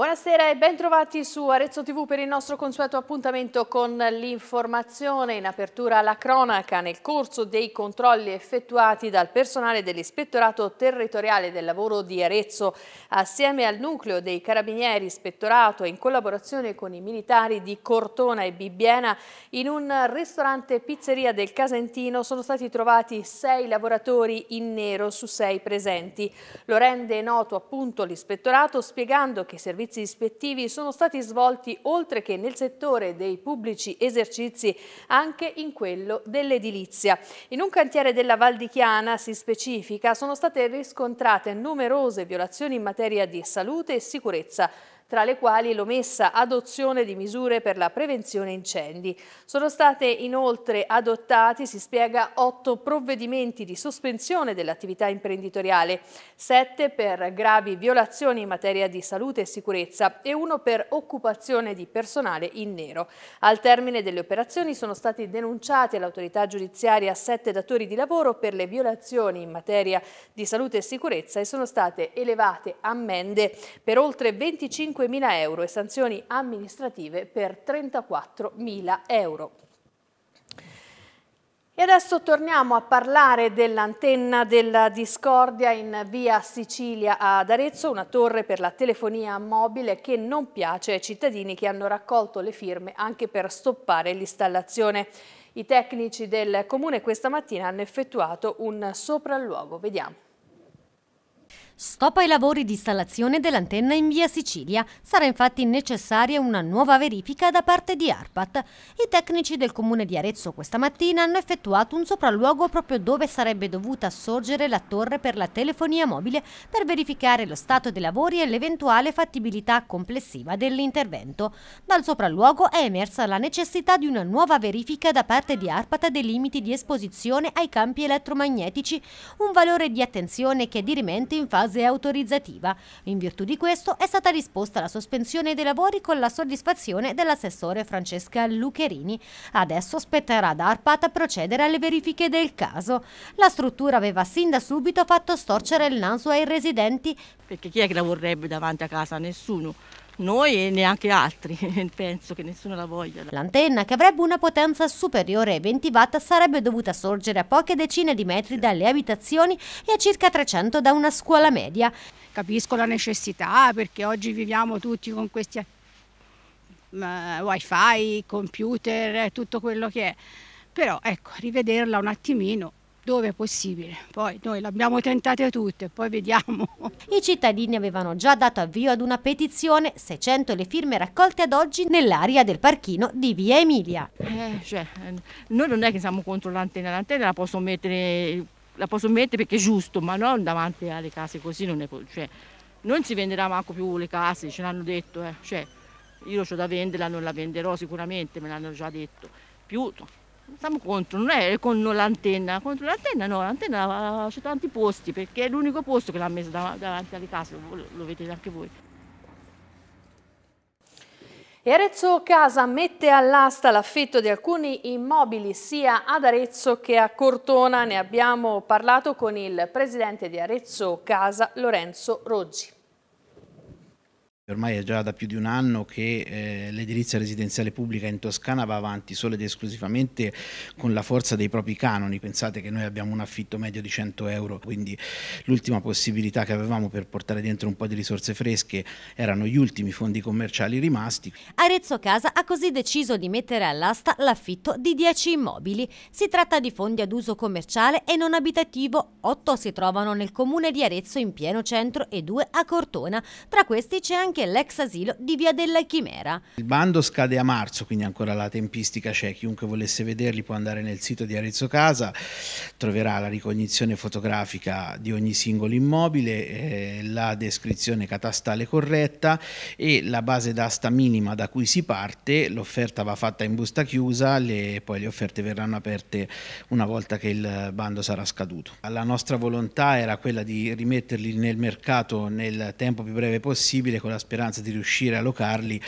Buonasera e bentrovati su Arezzo TV per il nostro consueto appuntamento con l'informazione. In apertura alla cronaca, nel corso dei controlli effettuati dal personale dell'Ispettorato Territoriale del Lavoro di Arezzo, assieme al nucleo dei Carabinieri Ispettorato e in collaborazione con i militari di Cortona e Bibbiena, in un ristorante pizzeria del Casentino sono stati trovati sei lavoratori in nero su sei presenti. Lo rende noto appunto l'Ispettorato spiegando che i servizi esercizi ispettivi sono stati svolti oltre che nel settore dei pubblici esercizi anche in quello dell'edilizia. In un cantiere della Val di Chiana, si specifica, sono state riscontrate numerose violazioni in materia di salute e sicurezza tra le quali l'omessa adozione di misure per la prevenzione incendi. Sono state inoltre adottati, si spiega, otto provvedimenti di sospensione dell'attività imprenditoriale, sette per gravi violazioni in materia di salute e sicurezza e uno per occupazione di personale in nero. Al termine delle operazioni sono stati denunciati all'autorità giudiziaria sette datori di lavoro per le violazioni in materia di salute e sicurezza e sono state elevate ammende per oltre 25 5.000 euro e sanzioni amministrative per 34.000 euro. E adesso torniamo a parlare dell'antenna della discordia in via Sicilia ad Arezzo, una torre per la telefonia mobile che non piace ai cittadini che hanno raccolto le firme anche per stoppare l'installazione. I tecnici del comune questa mattina hanno effettuato un sopralluogo. Vediamo. Stop ai lavori di installazione dell'antenna in via Sicilia. Sarà infatti necessaria una nuova verifica da parte di ARPAT. I tecnici del comune di Arezzo questa mattina hanno effettuato un sopralluogo proprio dove sarebbe dovuta sorgere la torre per la telefonia mobile per verificare lo stato dei lavori e l'eventuale fattibilità complessiva dell'intervento. Dal sopralluogo è emersa la necessità di una nuova verifica da parte di ARPAT dei limiti di esposizione ai campi elettromagnetici, un valore di attenzione che è dirimente in fase fase autorizzativa. In virtù di questo è stata risposta la sospensione dei lavori con la soddisfazione dell'assessore Francesca Lucherini. Adesso spetterà ad ARPAT procedere alle verifiche del caso. La struttura aveva sin da subito fatto storcere il naso ai residenti. Perché chi è che la vorrebbe davanti a casa? Nessuno noi e neanche altri, penso che nessuno la voglia. L'antenna, che avrebbe una potenza superiore ai 20 watt, sarebbe dovuta sorgere a poche decine di metri dalle abitazioni e a circa 300 da una scuola media. Capisco la necessità perché oggi viviamo tutti con questi eh, wifi, computer, tutto quello che è. Però ecco, rivederla un attimino dove è possibile. Poi noi l'abbiamo abbiamo tentate tutte, poi vediamo. I cittadini avevano già dato avvio ad una petizione, 600 le firme raccolte ad oggi nell'area del parchino di Via Emilia. Eh, cioè, noi non è che siamo contro l'antenna, l'antenna la posso mettere, la posso mettere perché è giusto, ma non davanti alle case così non è... Cioè, non si venderà manco più le case, ce l'hanno detto, eh. cioè, io ho da venderla, non la venderò sicuramente, me l'hanno già detto. Più siamo contro, non è con l'antenna, contro l'antenna no, l'antenna ha lasciato tanti posti perché è l'unico posto che l'ha messo davanti alle case, lo, lo vedete anche voi. E Arezzo Casa mette all'asta l'affitto di alcuni immobili sia ad Arezzo che a Cortona. Ne abbiamo parlato con il presidente di Arezzo Casa, Lorenzo Roggi ormai è già da più di un anno che eh, l'edilizia residenziale pubblica in Toscana va avanti solo ed esclusivamente con la forza dei propri canoni. Pensate che noi abbiamo un affitto medio di 100 euro, quindi l'ultima possibilità che avevamo per portare dentro un po' di risorse fresche erano gli ultimi fondi commerciali rimasti. Arezzo Casa ha così deciso di mettere all'asta l'affitto di 10 immobili. Si tratta di fondi ad uso commerciale e non abitativo. 8 si trovano nel comune di Arezzo in pieno centro e 2 a Cortona. Tra questi c'è anche anche l'ex asilo di Via della Chimera. Il bando scade a marzo, quindi ancora la tempistica c'è, chiunque volesse vederli può andare nel sito di Arezzo Casa, troverà la ricognizione fotografica di ogni singolo immobile, eh, la descrizione catastale corretta e la base d'asta minima da cui si parte, l'offerta va fatta in busta chiusa, le, poi le offerte verranno aperte una volta che il bando sarà scaduto. La nostra volontà era quella di rimetterli nel mercato nel tempo più breve possibile con la speranza di riuscire a locarli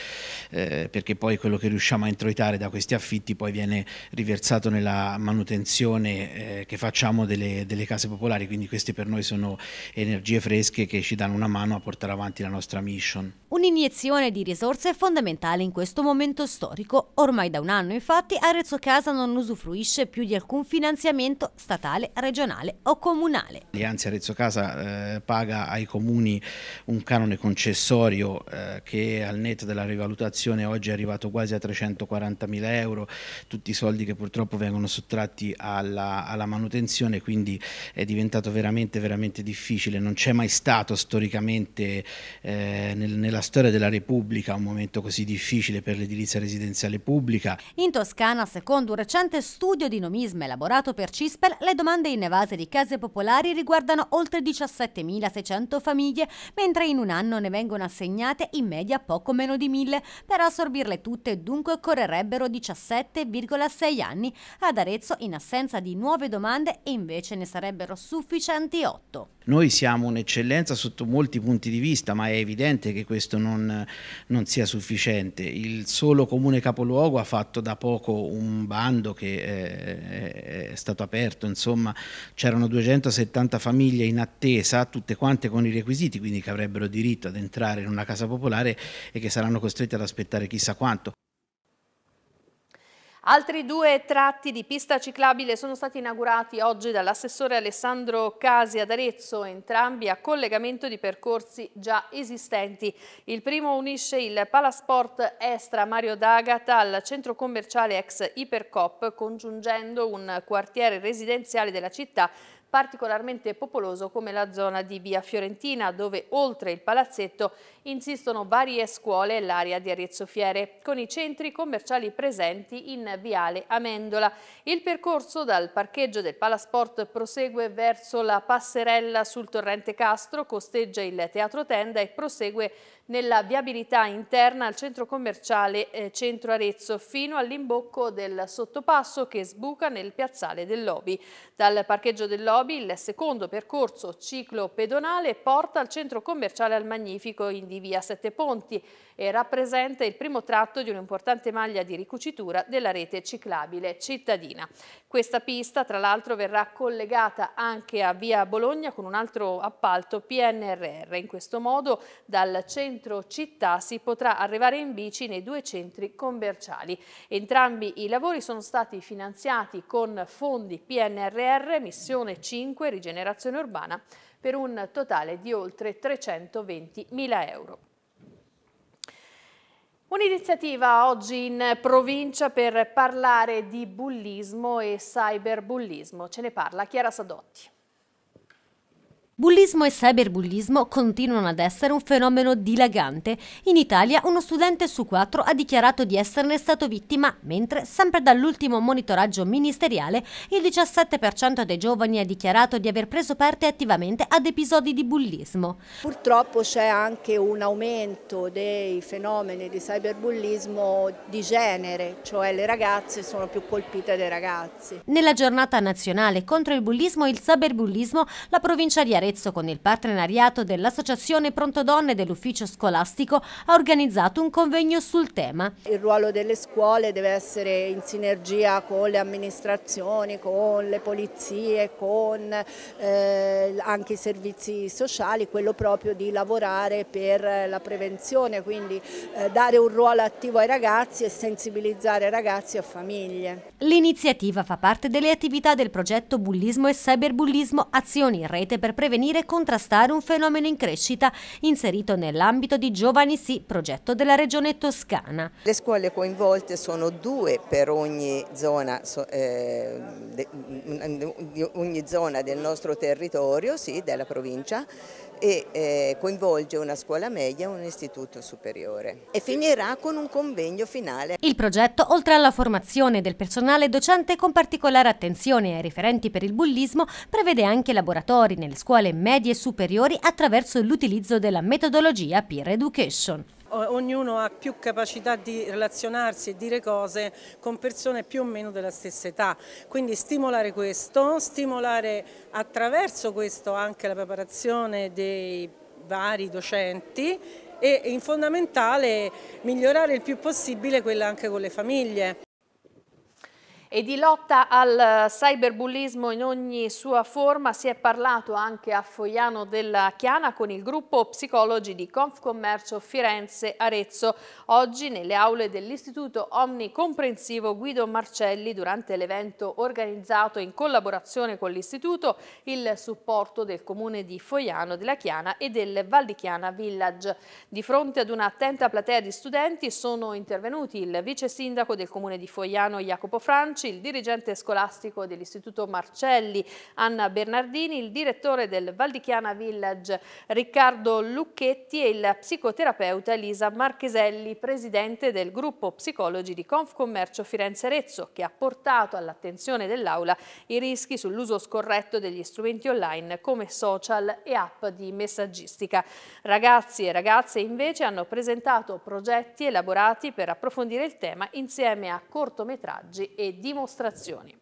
eh, perché poi quello che riusciamo a introitare da questi affitti poi viene riversato nella manutenzione eh, che facciamo delle, delle, case popolari, quindi queste per noi sono energie fresche che ci danno una mano a portare avanti la nostra mission. Un'iniezione di risorse è fondamentale in questo momento storico. Ormai da un anno infatti Arezzo Casa non usufruisce più di alcun finanziamento statale, regionale o comunale. Anzi Arezzo Casa eh, paga ai comuni un canone concessorio eh, che al netto della rivalutazione oggi è arrivato quasi a 340 mila euro, tutti i soldi che purtroppo vengono sottratti alla, alla manutenzione, quindi è diventato veramente, veramente difficile. Non c'è mai stato storicamente eh, nel, nella storia della Repubblica un momento così difficile per l'edilizia residenziale pubblica. In Toscana, secondo un recente studio di nomisma elaborato per Cispel, le domande inevase di case popolari riguardano oltre 17.600 famiglie, mentre in un anno ne vengono assegnate consegnate in media poco meno di 1000. Per assorbirle tutte dunque occorrerebbero 17,6 anni. Ad Arezzo in assenza di nuove domande invece ne sarebbero sufficienti 8. Noi siamo un'eccellenza sotto molti punti di vista, ma è evidente che questo non, non, sia sufficiente. Il solo comune capoluogo ha fatto da poco un bando che è, eh, è stato aperto, insomma c'erano 270 famiglie in attesa, tutte quante con i requisiti, quindi che avrebbero diritto ad entrare in una una casa popolare e che saranno costretti ad aspettare chissà quanto. Altri due tratti di pista ciclabile sono stati inaugurati oggi dall'assessore Alessandro Casi ad Arezzo, entrambi a collegamento di percorsi già esistenti. Il primo unisce il Palasport Estra Mario D'Agata al centro commerciale ex Ipercop, congiungendo un quartiere residenziale della città particolarmente popoloso come la zona di Via Fiorentina, dove oltre il palazzetto insistono varie scuole e l'area di Arezzo Fiere, con i centri commerciali presenti in Viale Amendola. Il percorso dal parcheggio del Palasport prosegue verso la passerella sul torrente Castro, costeggia il teatro tenda e prosegue nella viabilità interna al centro commerciale eh, Centro Arezzo fino all'imbocco del sottopasso che sbuca nel piazzale del Lobby. Dal parcheggio del Lobby il secondo percorso ciclo pedonale porta al centro commerciale al Magnifico in via Sette Ponti e rappresenta il primo tratto di un'importante maglia di ricucitura della rete ciclabile cittadina. Questa pista tra l'altro verrà collegata anche a via Bologna con un altro appalto PNRR. In questo modo dal centro centro città si potrà arrivare in bici nei due centri commerciali. Entrambi i lavori sono stati finanziati con fondi PNRR, Missione 5, Rigenerazione Urbana, per un totale di oltre 320 mila euro. Un'iniziativa oggi in provincia per parlare di bullismo e cyberbullismo. Ce ne parla Chiara Sadotti. Bullismo e cyberbullismo continuano ad essere un fenomeno dilagante. In Italia uno studente su quattro ha dichiarato di esserne stato vittima, mentre sempre dall'ultimo monitoraggio ministeriale il 17% dei giovani ha dichiarato di aver preso parte attivamente ad episodi di bullismo. Purtroppo c'è anche un aumento dei fenomeni di cyberbullismo di genere, cioè le ragazze sono più colpite dei ragazzi. Nella giornata nazionale contro il bullismo e il cyberbullismo la provincia di Arezzo Arezzo, con il partenariato dell'Associazione Pronto Donne dell'Ufficio Scolastico, ha organizzato un convegno sul tema. Il ruolo delle scuole deve essere in sinergia con le amministrazioni, con le polizie, con eh, anche i servizi sociali, quello proprio di lavorare per la prevenzione, quindi eh, dare un ruolo attivo ai ragazzi e sensibilizzare ragazzi e famiglie. L'iniziativa fa parte delle attività del progetto Bullismo e Cyberbullismo Azioni in Rete per prevenire prevenire e contrastare un fenomeno in crescita inserito nell'ambito di Giovani Sì, progetto della Regione Toscana. Le scuole coinvolte sono due per ogni zona, eh, mm, mm, ogni zona del nostro territorio, sì, della provincia, e eh, coinvolge una scuola media e un istituto superiore e finirà con un convegno finale. Il progetto, oltre alla formazione del personale docente con particolare attenzione ai referenti per il bullismo, prevede anche laboratori nelle scuole medie e superiori attraverso l'utilizzo della metodologia peer education ognuno ha più capacità di relazionarsi e dire cose con persone più o meno della stessa età. Quindi stimolare questo, stimolare attraverso questo anche la preparazione dei vari docenti e in fondamentale migliorare il più possibile quella anche con le famiglie e di lotta al eh, cyberbullismo in ogni sua forma si è parlato anche a Foiano della Chiana con il gruppo psicologi di Confcommercio Firenze Arezzo. Oggi nelle aule dell'Istituto Omnicomprensivo Guido Marcelli durante l'evento organizzato in collaborazione con l'Istituto il supporto del Comune di Foiano della Chiana e del Val di Chiana Village. Di fronte ad un'attenta platea di studenti sono intervenuti il vice sindaco del Comune di Foiano Jacopo Francia Bianci, il dirigente scolastico dell'Istituto Marcelli Anna Bernardini, il direttore del Valdichiana Village Riccardo Lucchetti e il psicoterapeuta Elisa Marcheselli, presidente del gruppo psicologi di Confcommercio Firenze-Arezzo, che ha portato all'attenzione dell'Aula i rischi sull'uso scorretto degli strumenti online come social e app di messaggistica. Ragazzi e ragazze invece hanno presentato progetti elaborati per approfondire il tema insieme a cortometraggi e di dimostrazioni.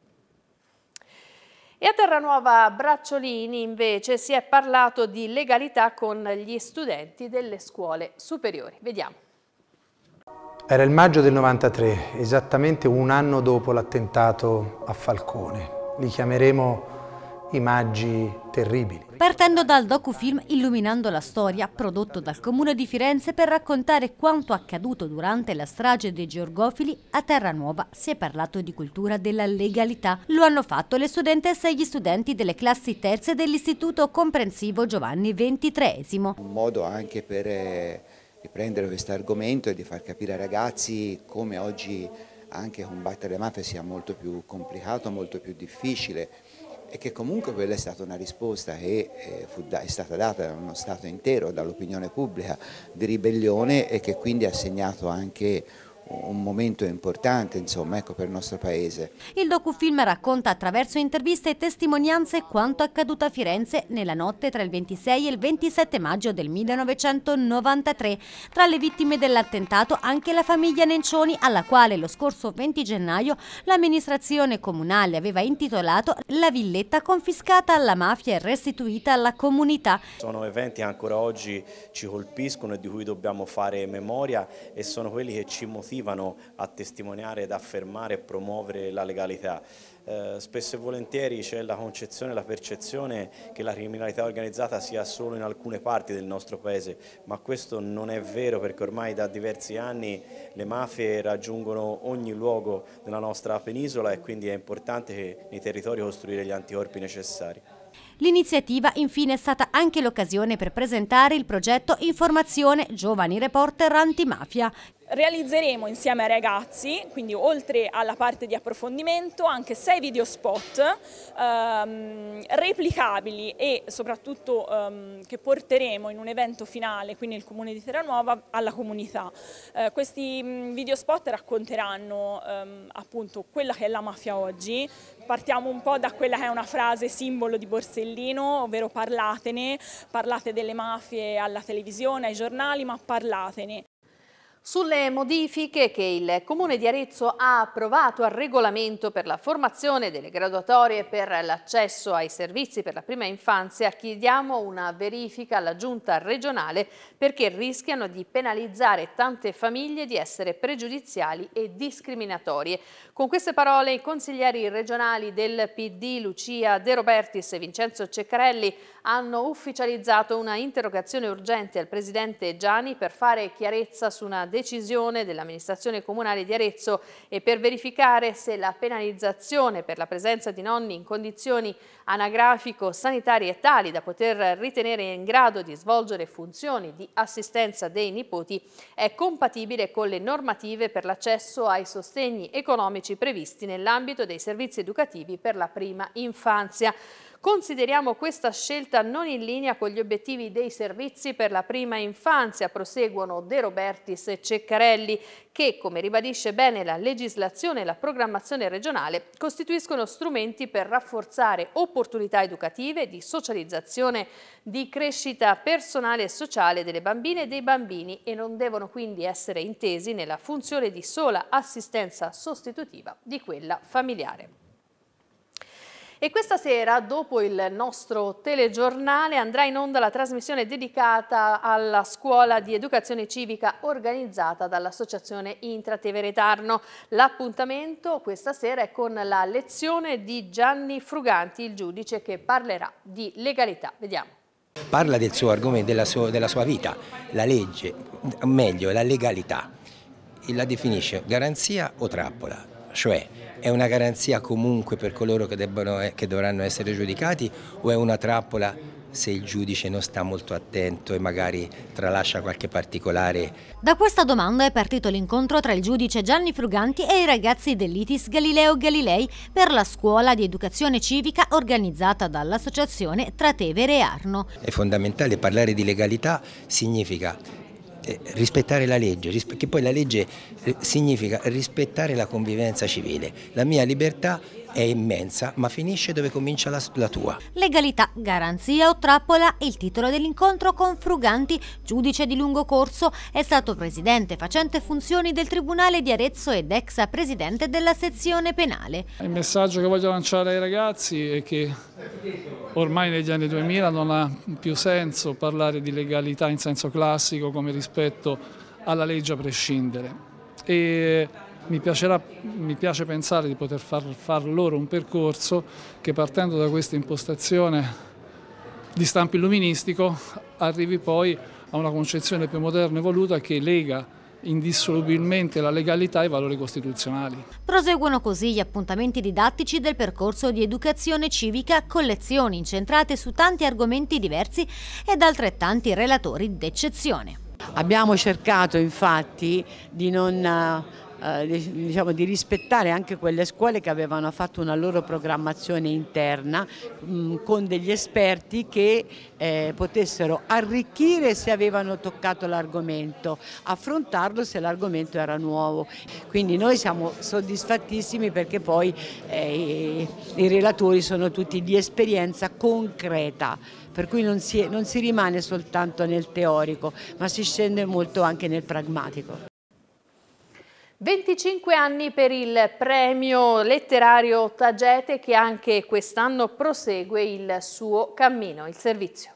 E a Terranuova Bracciolini invece si è parlato di legalità con gli studenti delle scuole superiori. Vediamo. Era il maggio del 93, esattamente un anno dopo l'attentato a Falcone. Li chiameremo immagini terribili. Partendo dal docufilm Illuminando la storia, prodotto dal Comune di Firenze per raccontare quanto accaduto durante la strage dei Georgofili, a Terra Nuova si è parlato di cultura della legalità. Lo hanno fatto le studentesse e gli studenti delle classi terze dell'Istituto Comprensivo Giovanni XXIII. Un modo anche per eh, riprendere questo argomento e di far capire ai ragazzi come oggi anche combattere le mafie sia molto più complicato, molto più difficile e che comunque quella è stata una risposta che eh, è stata data da uno Stato intero, dall'opinione pubblica di ribellione e che quindi ha segnato anche un momento importante insomma, ecco, per il nostro paese. Il docufilm racconta attraverso interviste e testimonianze quanto accaduto a Firenze nella notte tra il 26 e il 27 maggio del 1993. Tra le vittime dell'attentato anche la famiglia Nencioni alla quale lo scorso 20 gennaio l'amministrazione comunale aveva intitolato la villetta confiscata alla mafia e restituita alla comunità. Sono eventi che ancora oggi ci colpiscono e di cui dobbiamo fare memoria e sono quelli che ci motivano arrivano a testimoniare, ad affermare e promuovere la legalità. Eh, spesso e volentieri c'è la concezione, la percezione che la criminalità organizzata sia solo in alcune parti del nostro paese, ma questo non è vero perché ormai da diversi anni le mafie raggiungono ogni luogo della nostra penisola e quindi è importante che nei territori costruire gli anticorpi necessari. L'iniziativa infine è stata anche l'occasione per presentare il progetto Informazione Giovani Reporter Antimafia, Realizzeremo insieme ai ragazzi, quindi oltre alla parte di approfondimento, anche sei video spot ehm, replicabili e soprattutto ehm, che porteremo in un evento finale, qui nel Comune di Terranuova, alla comunità. Eh, questi mm, video spot racconteranno ehm, appunto quella che è la mafia oggi, partiamo un po' da quella che è una frase simbolo di Borsellino, ovvero parlatene, parlate delle mafie alla televisione, ai giornali, ma parlatene sulle modifiche che il Comune di Arezzo ha approvato al regolamento per la formazione delle graduatorie per l'accesso ai servizi per la prima infanzia, chiediamo una verifica alla Giunta regionale perché rischiano di penalizzare tante famiglie di essere pregiudiziali e discriminatorie. Con queste parole i consiglieri regionali del PD Lucia De Robertis e Vincenzo Ceccarelli hanno ufficializzato una interrogazione urgente al Presidente Gianni per fare chiarezza su una decisione dell'amministrazione comunale di Arezzo e per verificare se la penalizzazione per la presenza di nonni in condizioni anagrafico-sanitarie tali da poter ritenere in grado di svolgere funzioni di assistenza dei nipoti è compatibile con le normative per l'accesso ai sostegni economici previsti nell'ambito dei servizi educativi per la prima infanzia. Consideriamo questa scelta non in linea con gli obiettivi dei servizi per la prima infanzia, proseguono De Robertis e Ceccarelli, che, come ribadisce bene la legislazione e la programmazione regionale, costituiscono strumenti per rafforzare opportunità educative, di socializzazione, di crescita personale e sociale delle bambine e dei bambini e non devono quindi essere intesi nella funzione di sola assistenza sostitutiva di quella familiare. E questa sera, dopo il nostro telegiornale, andrà in onda la trasmissione dedicata alla scuola di educazione civica organizzata dall'associazione Intratevere Tarno. L'appuntamento questa sera è con la lezione di Gianni Fruganti, il giudice che parlerà di legalità. Vediamo. Parla del suo argomento, della sua, della sua vita, la legge, meglio la legalità. E la definisce garanzia o trappola cioè, è una garanzia comunque per coloro che, debbano, che dovranno essere giudicati o è una trappola se il giudice non sta molto attento e magari tralascia qualche particolare. Da questa domanda è partito l'incontro tra il giudice Gianni Fruganti e i ragazzi dell'ITIS Galileo Galilei per la scuola di educazione civica organizzata dall'associazione Tratevere Arno. È fondamentale parlare di legalità, significa eh, rispettare la legge, che poi la legge eh, significa rispettare la convivenza civile. La mia libertà è immensa, ma finisce dove comincia la, la tua. Legalità, garanzia o trappola, il titolo dell'incontro con Fruganti, giudice di lungo corso, è stato presidente facente funzioni del Tribunale di Arezzo ed ex presidente della sezione penale. Il messaggio che voglio lanciare ai ragazzi è che ormai negli anni 2000 non ha più senso parlare di legalità in senso classico come rispetto alla legge a prescindere. E mi, piacerà, mi, piace pensare di poter far, far loro un percorso che partendo da questa impostazione di stampo illuministico arrivi poi a una concezione più moderna e voluta che lega indissolubilmente la legalità e i valori costituzionali. Proseguono così gli appuntamenti didattici del percorso di educazione civica collezioni incentrate su tanti argomenti diversi ed altrettanti relatori d'eccezione. Abbiamo cercato infatti di non eh, eh, diciamo, di rispettare anche quelle scuole che avevano fatto una loro programmazione interna mh, mm, con degli esperti che eh, potessero arricchire se avevano toccato l'argomento, affrontarlo se l'argomento era nuovo. Quindi noi siamo soddisfattissimi perché poi eh, i relatori sono tutti di esperienza concreta, per cui non si, non si rimane soltanto nel teorico, ma si scende molto anche nel pragmatico. 25 anni per il premio letterario Tagete che anche quest'anno prosegue il suo cammino, il servizio.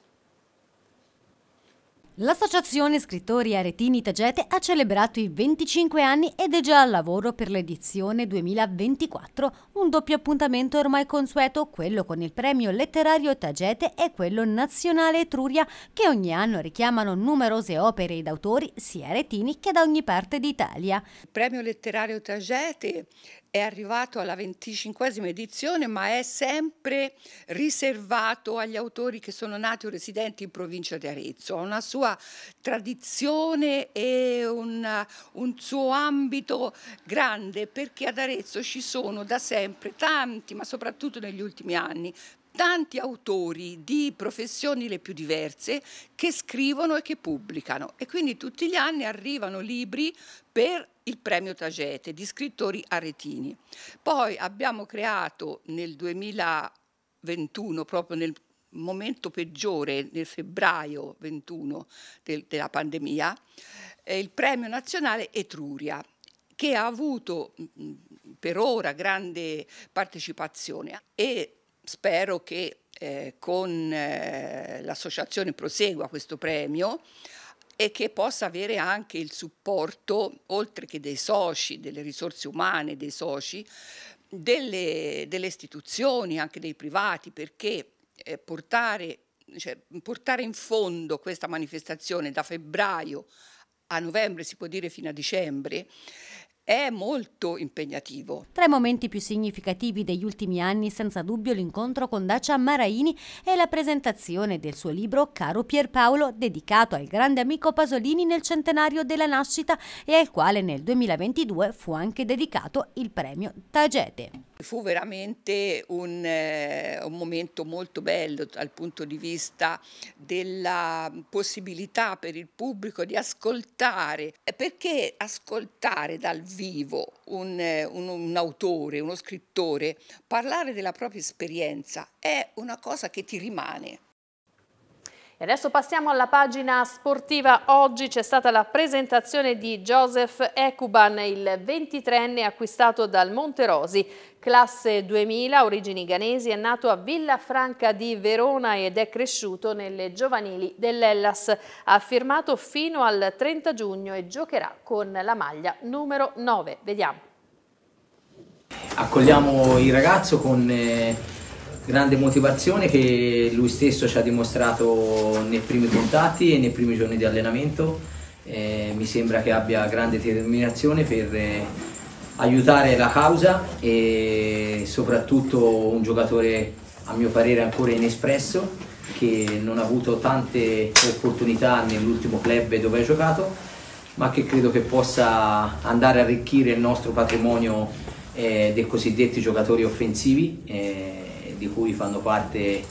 L'associazione scrittori aretini Tagete ha celebrato i 25 anni ed è già al lavoro per l'edizione 2024, un doppio appuntamento ormai consueto, quello con il premio letterario Tagete e quello nazionale Etruria, che ogni anno richiamano numerose opere ed autori sia aretini che da ogni parte d'Italia. Il premio letterario Tagete è arrivato alla venticinquesima edizione, ma è sempre riservato agli autori che sono nati o residenti in provincia di Arezzo. Ha una sua tradizione e una, un suo ambito grande perché ad Arezzo ci sono da sempre tanti, ma soprattutto negli ultimi anni, tanti autori di professioni le più diverse che scrivono e che pubblicano e quindi tutti gli anni arrivano libri per il premio Tagete di scrittori aretini. Poi abbiamo creato nel 2021, proprio nel momento peggiore, nel febbraio 21 del, della pandemia, eh, il premio nazionale Etruria che ha avuto mh, mm, mm, per ora grande partecipazione e spero che eh, con eh, l'associazione prosegua questo premio e che possa avere anche il supporto, oltre che dei soci, delle risorse umane dei soci, delle, delle istituzioni, anche dei privati, perché eh, portare, cioè, portare in fondo questa manifestazione da febbraio a novembre, si può dire fino a dicembre, è molto impegnativo. Tra i momenti più significativi degli ultimi anni, senza dubbio, l'incontro con Dacia Maraini e la presentazione del suo libro Caro Pierpaolo, dedicato al grande amico Pasolini nel centenario della nascita e al quale nel 2022 fu anche dedicato il premio Tagete. Fu veramente un, eh, un, momento molto bello dal punto di vista della possibilità per il pubblico di ascoltare, eh, perché ascoltare dal vivo un, eh, un, un autore, uno scrittore, parlare della propria esperienza è una cosa che ti rimane. E adesso passiamo alla pagina sportiva. Oggi c'è stata la presentazione di Joseph Ekuban, il 23enne acquistato dal Monterosi. Classe 2000, origini ghanesi, è nato a Villafranca di Verona ed è cresciuto nelle giovanili dell'Ellas. Ha firmato fino al 30 giugno e giocherà con la maglia numero 9. Vediamo. Accogliamo il ragazzo con... Eh grande motivazione che lui stesso ci ha dimostrato nei primi contatti e nei primi giorni di allenamento. Eh, mi sembra che abbia grande determinazione per eh, aiutare la causa e soprattutto un giocatore a mio parere ancora inespresso che non ha avuto tante opportunità nell'ultimo club dove ha giocato ma che credo che possa andare a arricchire il nostro patrimonio eh, dei cosiddetti giocatori offensivi eh, di cui fanno parte,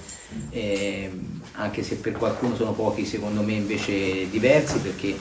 eh, anche se per qualcuno sono pochi, secondo me invece diversi, perché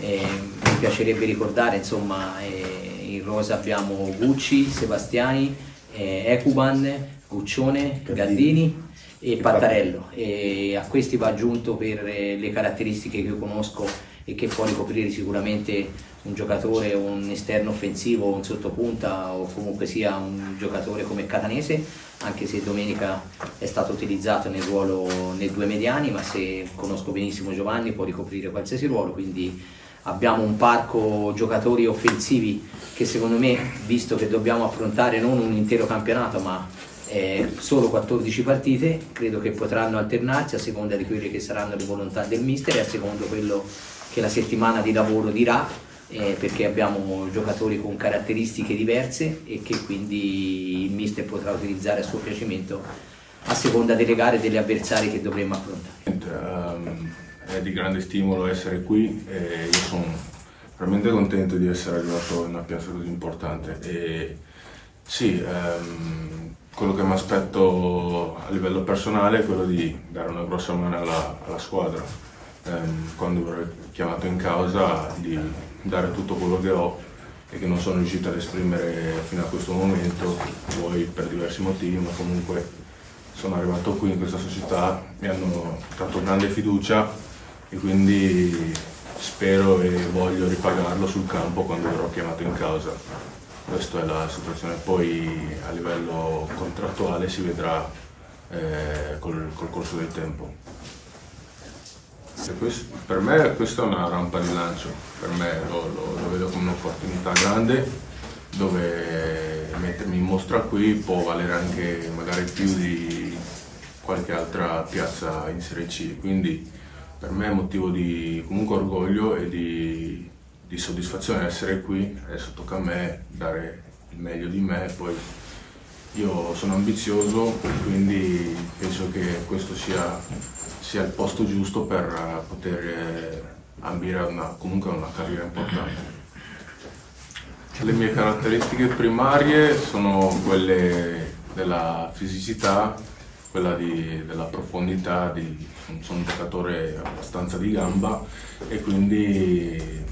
eh, mi piacerebbe ricordare, insomma, eh, in rosa abbiamo Gucci, Sebastiani, Ecuban, eh, Guccione, Gallini e Pattarello e a questi va aggiunto per eh, le caratteristiche che io conosco e che può ricoprire sicuramente un giocatore, un esterno offensivo, un sottopunta o comunque sia un giocatore come Catanese anche se domenica è stato utilizzato nel ruolo nei due mediani, ma se conosco benissimo Giovanni può ricoprire qualsiasi ruolo, quindi abbiamo un parco giocatori offensivi che secondo me, visto che dobbiamo affrontare non un intero campionato, ma eh, solo 14 partite, credo che potranno alternarsi a seconda di quelle che saranno le volontà del mister e a secondo quello che la settimana di lavoro dirà eh, perché abbiamo giocatori con caratteristiche diverse e che quindi il mister potrà utilizzare a suo piacimento a seconda delle gare e degli avversari che dovremo affrontare. Ehm, è di grande stimolo essere qui e io sono veramente contento di essere arrivato in una piazza così importante e sì, um, quello che mi aspetto a livello personale è quello di dare una grossa mano alla, alla squadra. Um, quando verrò chiamato in causa di dare tutto quello che ho e che non sono riuscito ad esprimere fino a questo momento, poi per diversi motivi, ma comunque sono arrivato qui in questa società, mi hanno dato grande fiducia e quindi spero e voglio ripagarlo sul campo quando verrò chiamato in causa. Questa è la situazione, poi a livello contrattuale si vedrà eh, col, col corso del tempo per me questa è una rampa di lancio, per me lo, lo, lo vedo come un'opportunità grande dove mettermi in mostra qui può valere anche magari più di qualche altra piazza in Serie C, quindi per me è motivo di comunque orgoglio e di, di soddisfazione essere qui, adesso tocca a me dare il meglio di me poi io sono ambizioso, quindi penso che questo sia, sia il posto giusto per eh, poter eh, ambire a una, comunque una carriera importante. Cioè, le mie caratteristiche primarie sono quelle della fisicità, quella di, della profondità, di, sono un giocatore abbastanza di gamba e quindi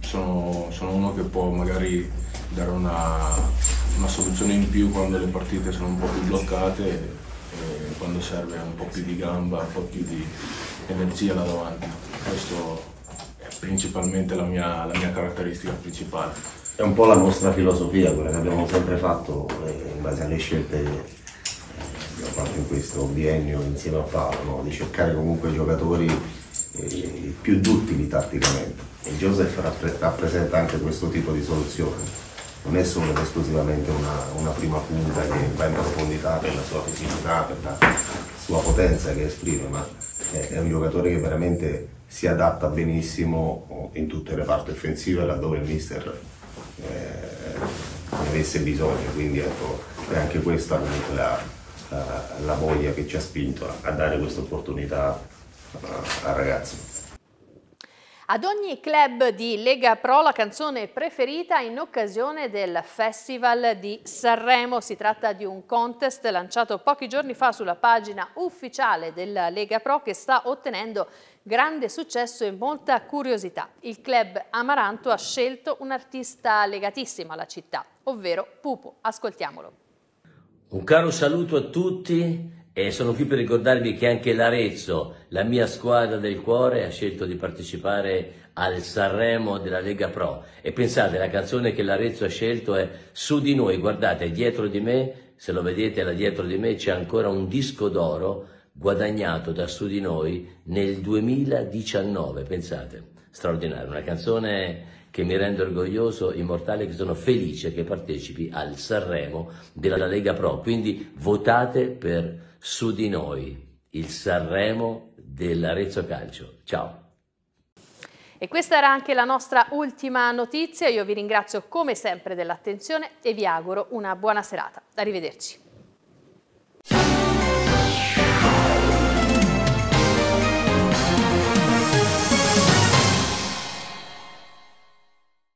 sono, sono uno che può magari dare una una soluzione in più quando le partite sono un po' più bloccate e quando serve un po' più di gamba, un po' più di energia là davanti. Questo è principalmente la mia, la mia caratteristica principale. È un po' la nostra filosofia, quella che abbiamo sempre fatto eh, in base alle scelte eh, che abbiamo fatto in questo biennio insieme a Paolo, no? di cercare comunque giocatori eh, più duttili tatticamente. E Joseph rappresenta anche questo tipo di soluzione non è solo ed esclusivamente una, una prima punta che va in profondità per la sua fisicità, per la sua potenza che esprime, ma è, è un giocatore che veramente si adatta benissimo in tutte le parti offensive laddove il mister eh, ne avesse bisogno, quindi ecco, è anche questa la, la, la voglia che ci ha spinto a, a dare questa opportunità al ragazzo. Ad ogni club di Lega Pro la canzone preferita in occasione del Festival di Sanremo. Si tratta di un contest lanciato pochi giorni fa sulla pagina ufficiale della Lega Pro che sta ottenendo grande successo e molta curiosità. Il club Amaranto ha scelto un artista legatissimo alla città, ovvero Pupo. Ascoltiamolo. Un caro saluto a tutti e sono qui per ricordarvi che anche l'Arezzo, la mia squadra del cuore, ha scelto di partecipare al Sanremo della Lega Pro. E pensate, la canzone che l'Arezzo ha scelto è Su di noi, guardate, dietro di me, se lo vedete là dietro di me, c'è ancora un disco d'oro guadagnato da Su di noi nel 2019, pensate, straordinario, una canzone che mi rende orgoglioso, immortale, che sono felice che partecipi al Sanremo della Lega Pro. Quindi votate per su di noi, il Sanremo dell'Arezzo Calcio. Ciao! E questa era anche la nostra ultima notizia, io vi ringrazio come sempre dell'attenzione e vi auguro una buona serata. Arrivederci.